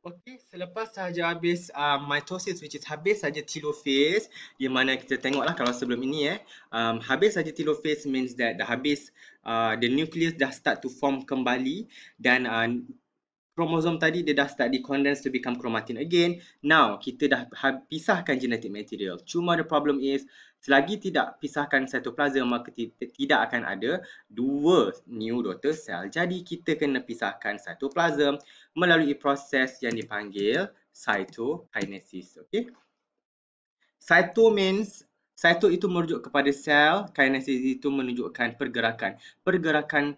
Okey, selepas sahaja habis um, mitosis which is habis sahaja telophase di mana kita tengoklah kalau sebelum ini eh um, habis sahaja telophase means that dah habis uh, the nucleus dah start to form kembali dan uh, kromosom tadi dia dah start di condense to become chromatin again. Now kita dah pisahkan genetic material. Cuma the problem is selagi tidak pisahkan cytoplasm maka tidak akan ada dua new daughter cell. Jadi kita kena pisahkan cytoplasm melalui proses yang dipanggil cytokinesis. Okay? Cyto means cyto itu merujuk kepada sel, kinesis itu menunjukkan pergerakan. Pergerakan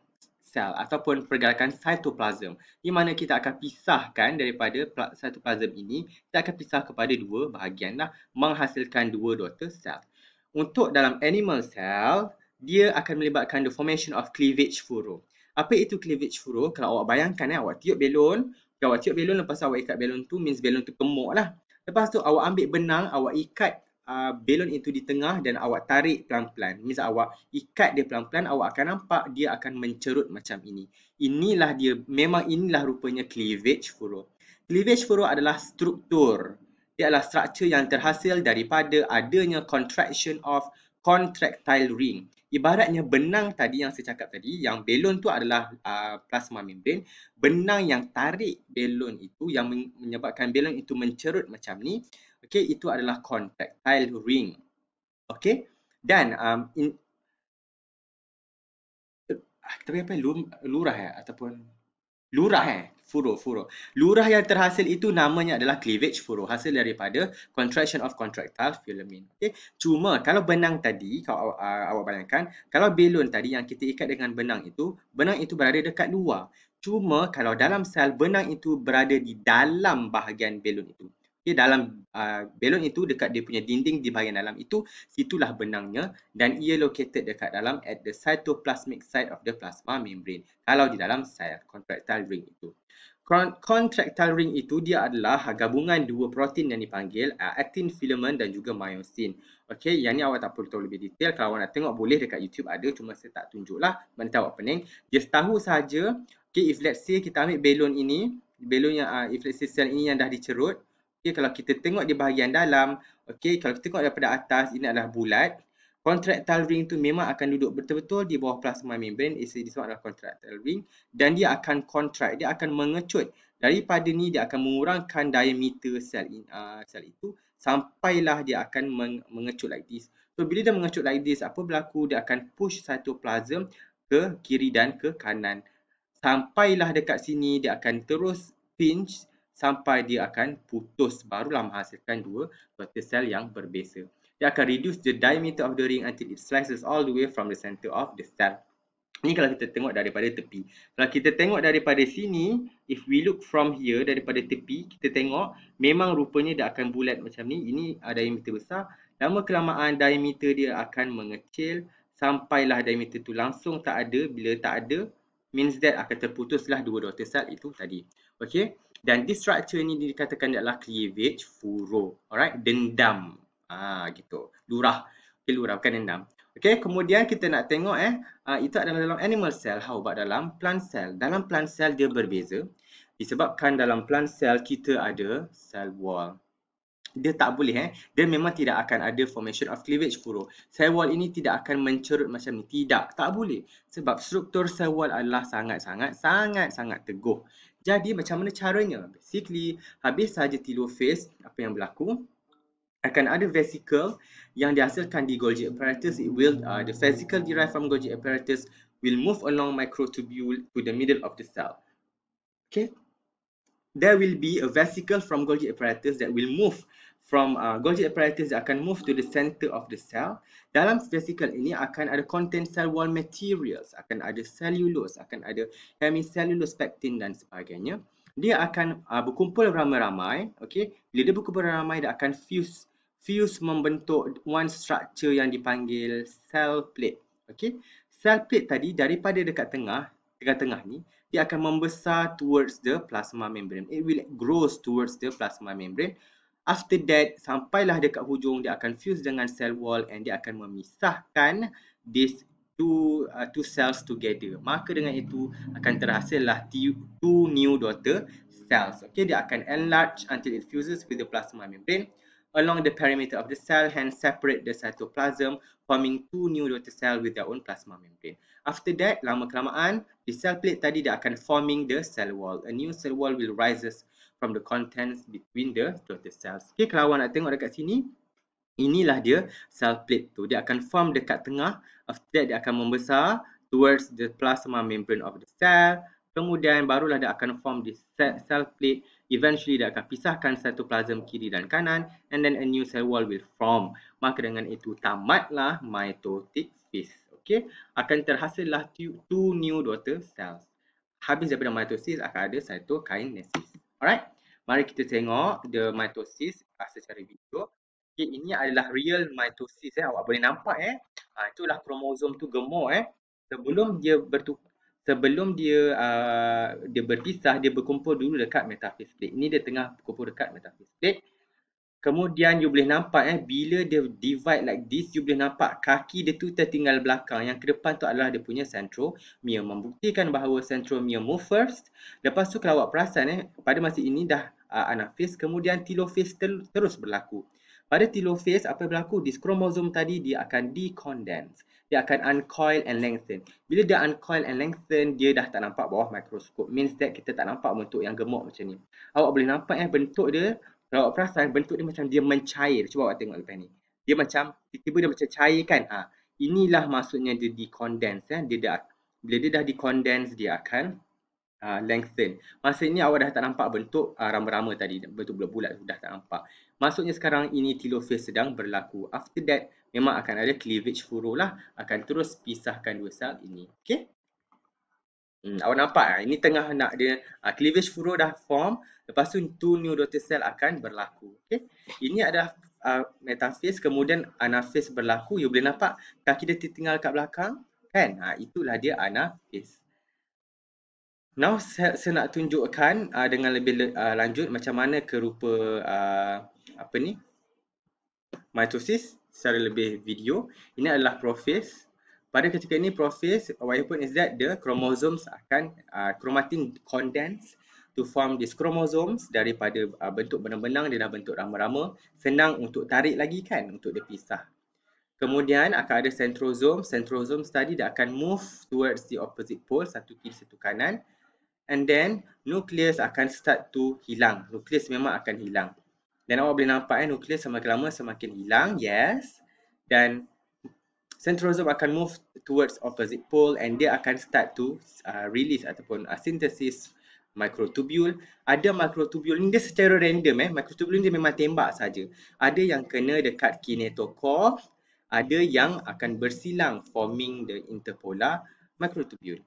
sel ataupun pergerakan cytoplasm di mana kita akan pisahkan daripada cytoplasm ini kita akan pisah kepada dua bahagian lah, menghasilkan dua daughter cell. Untuk dalam animal cell, dia akan melibatkan the formation of cleavage furrow. Apa itu cleavage furrow? Kalau awak bayangkan eh, awak tiup balon, kalau awak tiup balon lepas awak ikat balon tu means balon tu gemuk lah. Lepas tu awak ambil benang, awak ikat uh, balon itu di tengah dan awak tarik pelan-pelan. Misal awak ikat dia pelan-pelan, awak akan nampak dia akan mencerut macam ini. Inilah dia, memang inilah rupanya cleavage furrow. Cleavage furrow adalah struktur. Dia adalah struktur yang terhasil daripada adanya contraction of contractile ring. Ibaratnya benang tadi yang saya cakap tadi, yang belon tu adalah uh, plasma membrane. Benang yang tarik belon itu, yang menyebabkan belon itu mencerut macam ni, Okey, itu adalah contactile ring. Okey, dan um, in, ah, tapi apa lurah ya ataupun lurah ya furo furo lurah yang terhasil itu namanya adalah cleavage furo hasil daripada contraction of contractile filament. okey cuma kalau benang tadi kalau uh, ah, awak bayangkan kalau balloon tadi yang kita ikat dengan benang itu benang itu berada dekat luar cuma kalau dalam sel benang itu berada di dalam bahagian balloon itu okay, dalam uh, ah, balon itu dekat dia punya dinding di bahagian dalam itu situlah benangnya dan ia located dekat dalam at the cytoplasmic side of the plasma membrane kalau di dalam sel contractile ring itu contractile ring itu dia adalah gabungan dua protein yang dipanggil uh, actin filament dan juga myosin Okay, yang ni awak tak perlu tahu lebih detail. Kalau awak nak tengok boleh dekat YouTube ada. Cuma saya tak tunjuklah. Mana tahu awak pening. Just tahu sahaja. Okay, if let's say kita ambil belon ini. belon yang, uh, if let's say sel ini yang dah dicerut. Okay, kalau kita tengok di bahagian dalam, okay, kalau kita tengok daripada atas, ini adalah bulat. Contractile ring tu memang akan duduk betul-betul di bawah plasma membrane. Ia disebabkan adalah contractile ring. Dan dia akan contract, dia akan mengecut. Daripada ni, dia akan mengurangkan diameter sel, in, uh, sel itu. Sampailah dia akan meng mengecut like this. So, bila dia mengecut like this, apa berlaku? Dia akan push satu cytoplasm ke kiri dan ke kanan. Sampailah dekat sini, dia akan terus pinch sampai dia akan putus barulah menghasilkan dua daughter cell yang berbeza. Dia akan reduce the diameter of the ring until it slices all the way from the center of the cell. Ini kalau kita tengok daripada tepi. Kalau kita tengok daripada sini, if we look from here daripada tepi, kita tengok memang rupanya dia akan bulat macam ni. Ini uh, diameter besar. Lama kelamaan diameter dia akan mengecil sampailah diameter tu langsung tak ada. Bila tak ada, means that akan terputuslah dua daughter cell itu tadi. Okay. Dan this structure ni dikatakan adalah cleavage, furrow, alright, dendam. Ah gitu. Lurah. Okay, lurah bukan dendam. Okay, kemudian kita nak tengok eh, uh, itu adalah dalam animal cell, how about dalam plant cell? Dalam plant cell dia berbeza disebabkan dalam plant cell kita ada cell wall. Dia tak boleh eh, dia memang tidak akan ada formation of cleavage furrow. Cell wall ini tidak akan mencerut macam ni, tidak, tak boleh. Sebab struktur cell wall adalah sangat-sangat, sangat-sangat teguh. Jadi macam mana caranya? Basically, habis saja telophase, apa yang berlaku? Akan ada vesikel yang dihasilkan di Golgi apparatus. It will, uh, the vesicle derived from Golgi apparatus will move along microtubule to the middle of the cell. Okay? There will be a vesicle from Golgi apparatus that will move from uh, Golgi apparatus dia akan move to the center of the cell. Dalam vesikel ini akan ada content cell wall materials, akan ada cellulose, akan ada hemicellulose pectin dan sebagainya. Dia akan uh, berkumpul ramai-ramai, okay? Bila dia berkumpul ramai dia akan fuse fuse membentuk one structure yang dipanggil cell plate. okay? Cell plate tadi daripada dekat tengah, dekat tengah ni, dia akan membesar towards the plasma membrane. It will grow towards the plasma membrane. After that, sampailah dekat hujung, dia akan fuse dengan cell wall and dia akan memisahkan these two uh, two cells together. Maka dengan itu, akan terhasillah two new daughter cells. Okay, dia akan enlarge until it fuses with the plasma membrane along the perimeter of the cell and separate the cytoplasm forming two new daughter cell with their own plasma membrane. After that, lama kelamaan, the cell plate tadi dah akan forming the cell wall. A new cell wall will rises from the contents between the daughter cells. Okay, kalau awak nak tengok dekat sini, inilah dia cell plate tu. Dia akan form dekat tengah. After that, dia akan membesar towards the plasma membrane of the cell. Kemudian, barulah dia akan form the cell plate eventually dia akan pisahkan satu cytoplasm kiri dan kanan and then a new cell wall will form. Maka dengan itu tamatlah mitotic phase. Okay. Akan terhasillah two new daughter cells. Habis daripada mitosis akan ada cytokinesis. Alright. Mari kita tengok the mitosis ah, secara video. Okay, ini adalah real mitosis eh. Awak boleh nampak eh. Ha, itulah kromosom tu gemuk eh. Sebelum dia bertukar sebelum dia uh, dia berpisah dia berkumpul dulu dekat metafisik. Ini dia tengah berkumpul dekat metafisik. Kemudian you boleh nampak eh bila dia divide like this you boleh nampak kaki dia tu tertinggal belakang yang ke depan tu adalah dia punya central mia membuktikan bahawa central mia move first lepas tu kalau awak perasan eh pada masa ini dah uh, anaphase kemudian telophase ter- terus berlaku pada telophase apa berlaku di kromosom tadi dia akan decondense dia akan uncoil and lengthen. Bila dia uncoil and lengthen, dia dah tak nampak bawah mikroskop. Means that kita tak nampak bentuk yang gemuk macam ni. Awak boleh nampak eh bentuk dia, kalau awak perasan bentuk dia macam dia mencair. Cuba awak tengok lepas ni. Dia macam, tiba-tiba dia macam cair kan. Ha, inilah maksudnya dia decondense. Eh? Dia dah, bila dia dah decondense, dia akan uh, lengthen. Masa ni awak dah tak nampak bentuk uh, rama-rama tadi. Bentuk bulat-bulat, dah tak nampak. Maksudnya sekarang ini telophase sedang berlaku. After that, memang akan ada cleavage furrow lah. Akan terus pisahkan dua sel ini. Okay? Hmm, awak nampak kan? Ini tengah nak dia uh, cleavage furrow dah form. Lepas tu, two new daughter cell akan berlaku. Okay? Ini adalah uh, metaphase. Kemudian anaphase berlaku. You boleh nampak kaki dia tertinggal kat belakang. Kan? Ha, itulah dia anaphase. Now saya, saya nak tunjukkan uh, dengan lebih uh, lanjut macam mana kerupa uh, apa ni mitosis secara lebih video. Ini adalah prophase. Pada ketika ini prophase, what happens is that the chromosomes akan uh, chromatin condense to form these chromosomes daripada uh, bentuk benang-benang dia dah bentuk rama-rama senang untuk tarik lagi kan untuk dipisah. Kemudian akan ada centrosome, centrosome tadi dia akan move towards the opposite pole satu kiri satu kanan and then nukleus akan start to hilang. Nukleus memang akan hilang. Dan awak boleh nampak kan eh, nukleus semakin lama semakin hilang. Yes. Dan centrosome akan move towards opposite pole and dia akan start to uh, release ataupun uh, synthesis microtubule. Ada microtubule ni dia secara random eh. Microtubule ni dia memang tembak saja. Ada yang kena dekat kinetochore, ada yang akan bersilang forming the interpolar microtubule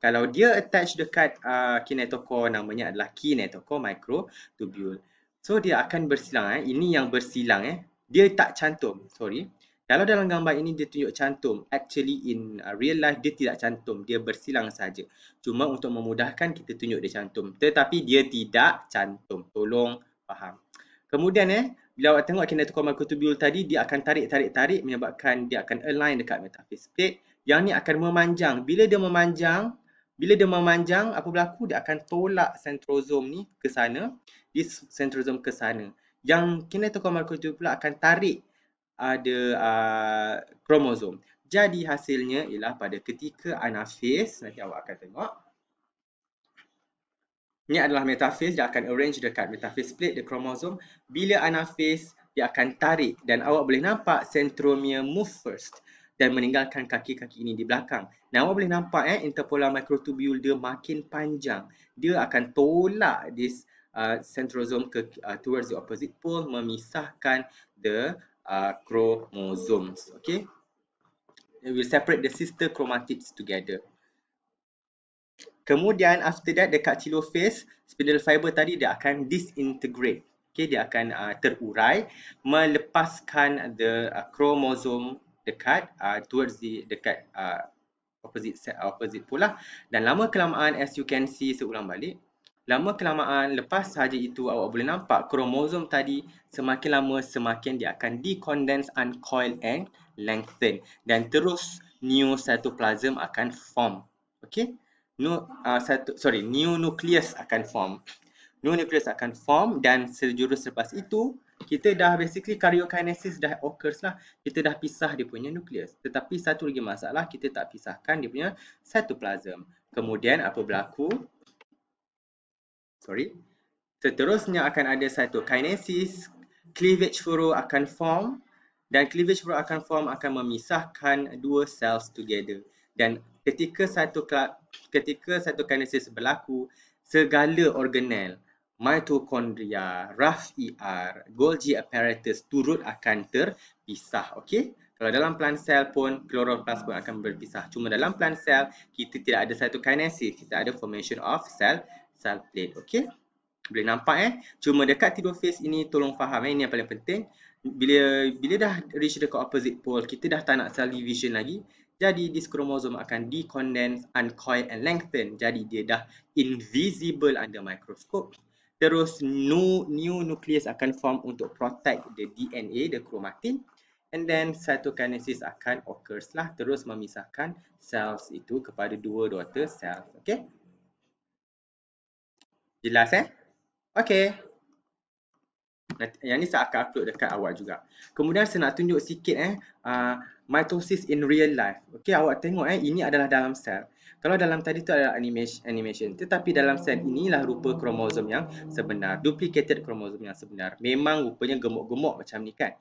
kalau dia attach dekat uh, kinetochore namanya adalah kinetochore microtubule. So dia akan bersilang eh. Ini yang bersilang eh. Dia tak cantum. Sorry. Kalau dalam gambar ini dia tunjuk cantum, actually in uh, real life dia tidak cantum, dia bersilang saja. Cuma untuk memudahkan kita tunjuk dia cantum. Tetapi dia tidak cantum. Tolong faham. Kemudian eh bila awak tengok kinetochore microtubule tadi dia akan tarik-tarik-tarik menyebabkan dia akan align dekat metaphase plate. Yang ni akan memanjang. Bila dia memanjang, bila dia memanjang, apa berlaku? Dia akan tolak sentrosom ni ke sana. Di sentrosom ke sana. Yang kinetochrome molecule pula akan tarik ada uh, uh, ah, kromosom. Jadi hasilnya ialah pada ketika anafis, nanti awak akan tengok. Ini adalah metafis, dia akan arrange dekat metafis plate, the kromosom. Bila anafis, dia akan tarik dan awak boleh nampak sentromia move first dan meninggalkan kaki-kaki ini di belakang. Nah, awak boleh nampak eh interpola microtubule dia makin panjang. Dia akan tolak this uh, centrosome ke uh, towards the opposite pole memisahkan the uh, chromosomes, okay? It will separate the sister chromatids together. Kemudian after that dekat telophase, spindle fiber tadi dia akan disintegrate. Okay, dia akan uh, terurai melepaskan the uh, chromosome dekat uh, towards the dekat uh, opposite set opposite pula dan lama kelamaan as you can see seulang balik lama kelamaan lepas saja itu awak boleh nampak kromosom tadi semakin lama semakin dia akan decondense uncoil and lengthen dan terus new cytoplasm akan form okey no uh, satu sorry new nucleus akan form new nucleus akan form dan sejurus selepas itu kita dah basically karyokinesis dah occurs lah. Kita dah pisah dia punya nukleus. Tetapi satu lagi masalah, kita tak pisahkan dia punya cytoplasm. Kemudian apa berlaku? Sorry. Seterusnya akan ada cytokinesis, cleavage furrow akan form dan cleavage furrow akan form akan memisahkan dua cells together. Dan ketika satu ketika cytokinesis berlaku, segala organel mitochondria, rough ER, Golgi apparatus turut akan terpisah. Okay. Kalau dalam plant cell pun, chloroplast pun akan berpisah. Cuma dalam plant cell, kita tidak ada satu kinesis. Kita ada formation of cell cell plate. Okay. Boleh nampak eh? Cuma dekat tidur phase ini, tolong faham eh? Ini yang paling penting. Bila bila dah reach dekat opposite pole, kita dah tak nak cell division lagi. Jadi, this chromosome akan decondense, uncoil and lengthen. Jadi, dia dah invisible under microscope terus new, new nucleus akan form untuk protect the DNA, the chromatin and then cytokinesis akan occurs lah terus memisahkan cells itu kepada dua daughter cells. Okay? Jelas eh? Okay yang ni saya akan upload dekat awak juga. Kemudian saya nak tunjuk sikit eh uh, mitosis in real life. Okey awak tengok eh ini adalah dalam sel. Kalau dalam tadi tu adalah animation, animation. tetapi dalam sel inilah rupa kromosom yang sebenar. Duplicated kromosom yang sebenar. Memang rupanya gemuk-gemuk macam ni kan.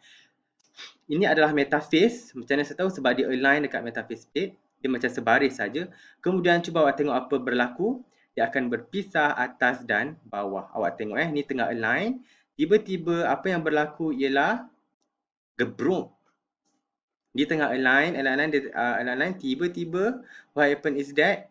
Ini adalah metaphase. Macam mana saya tahu sebab dia align dekat metaphase plate. Dia macam sebaris saja. Kemudian cuba awak tengok apa berlaku. Dia akan berpisah atas dan bawah. Awak tengok eh. Ni tengah align tiba-tiba apa yang berlaku ialah gebrok di tengah align align uh, align align tiba-tiba what happen is that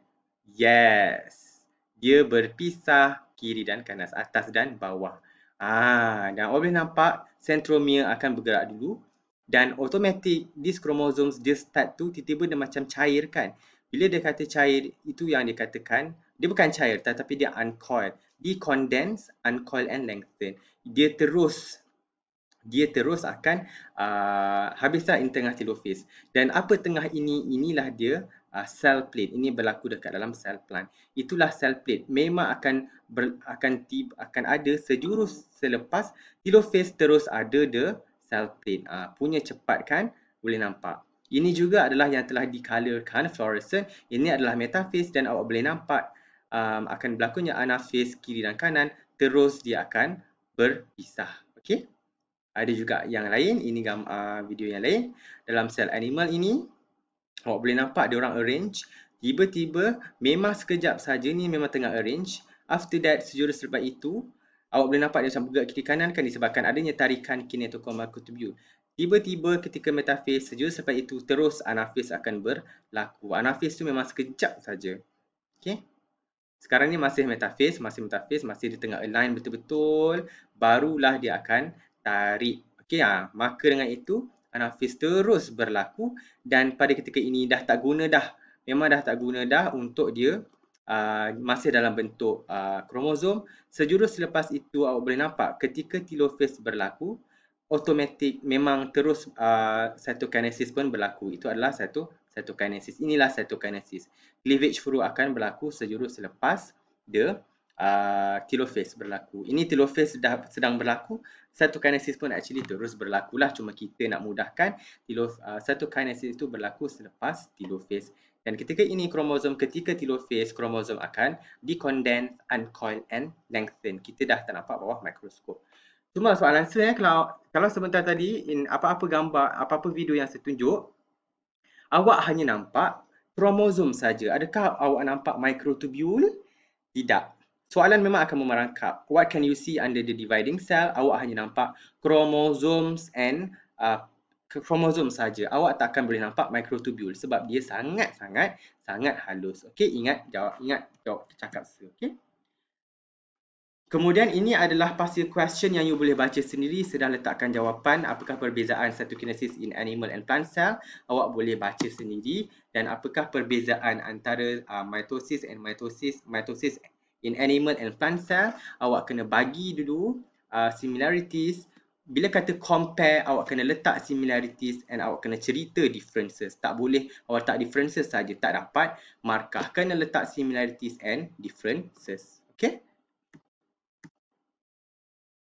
yes dia berpisah kiri dan kanan atas dan bawah ah dan orang boleh nampak centromere akan bergerak dulu dan automatic this chromosomes dia start tu tiba-tiba dia macam cairkan bila dia kata cair itu yang dikatakan dia bukan cair tetapi dia uncoil dia uncoil and lengthen dia terus dia terus akan uh, habislah in tengah telophase dan apa tengah ini inilah dia uh, cell plate ini berlaku dekat dalam cell plant itulah cell plate memang akan ber, akan tib, akan ada sejurus selepas telophase terus ada the cell plate uh, punya cepat kan boleh nampak ini juga adalah yang telah dikalorkan fluorescent. Ini adalah metaphase dan awak boleh nampak um, akan berlakunya anafis kiri dan kanan terus dia akan berpisah. Okey. Ada juga yang lain, ini gambar uh, video yang lain. Dalam sel animal ini, awak boleh nampak dia orang arrange. Tiba-tiba, memang sekejap saja ni memang tengah arrange. After that, sejurus selepas itu, awak boleh nampak dia macam bergerak kiri kanan kan disebabkan adanya tarikan kinetokomal kutubiu. Tiba-tiba ketika metafis sejurus selepas itu, terus anafis akan berlaku. Anafis tu memang sekejap saja. Okay. Sekarang ni masih metaphase, masih metaphase, masih di tengah align betul-betul Barulah dia akan tarik Okay, ha. Ah, maka dengan itu Anafis terus berlaku Dan pada ketika ini dah tak guna dah Memang dah tak guna dah untuk dia uh, Masih dalam bentuk uh, kromosom Sejurus selepas itu awak boleh nampak ketika telophase berlaku Otomatik memang terus uh, cytokinesis pun berlaku. Itu adalah satu cytokinesis. Inilah cytokinesis. Cleavage furuh akan berlaku sejurus selepas the uh, telophase berlaku. Ini telophase dah sedang berlaku, cytokinesis pun actually terus berlakulah cuma kita nak mudahkan telophase uh, cytokinesis itu berlaku selepas telophase. Dan ketika ini kromosom ketika telophase kromosom akan decondense, uncoil and lengthen. Kita dah ternampak bawah mikroskop. Cuma soalan saya kalau kalau sebentar tadi in apa-apa gambar, apa-apa video yang saya tunjuk, awak hanya nampak kromosom saja. Adakah awak nampak microtubule? Tidak. Soalan memang akan memerangkap. What can you see under the dividing cell? Awak hanya nampak kromosoms and uh, kromosom saja. Awak tak akan boleh nampak microtubule sebab dia sangat-sangat sangat halus. Okey, ingat jawab ingat jawab cakap saya, okey? Kemudian ini adalah pasti question yang you boleh baca sendiri sedang letakkan jawapan apakah perbezaan cytokinesis in animal and plant cell. Awak boleh baca sendiri dan apakah perbezaan antara uh, mitosis and mitosis, mitosis in animal and plant cell. Awak kena bagi dulu uh, similarities. Bila kata compare, awak kena letak similarities and awak kena cerita differences. Tak boleh awak tak differences saja tak dapat markah. Kena letak similarities and differences. Okay?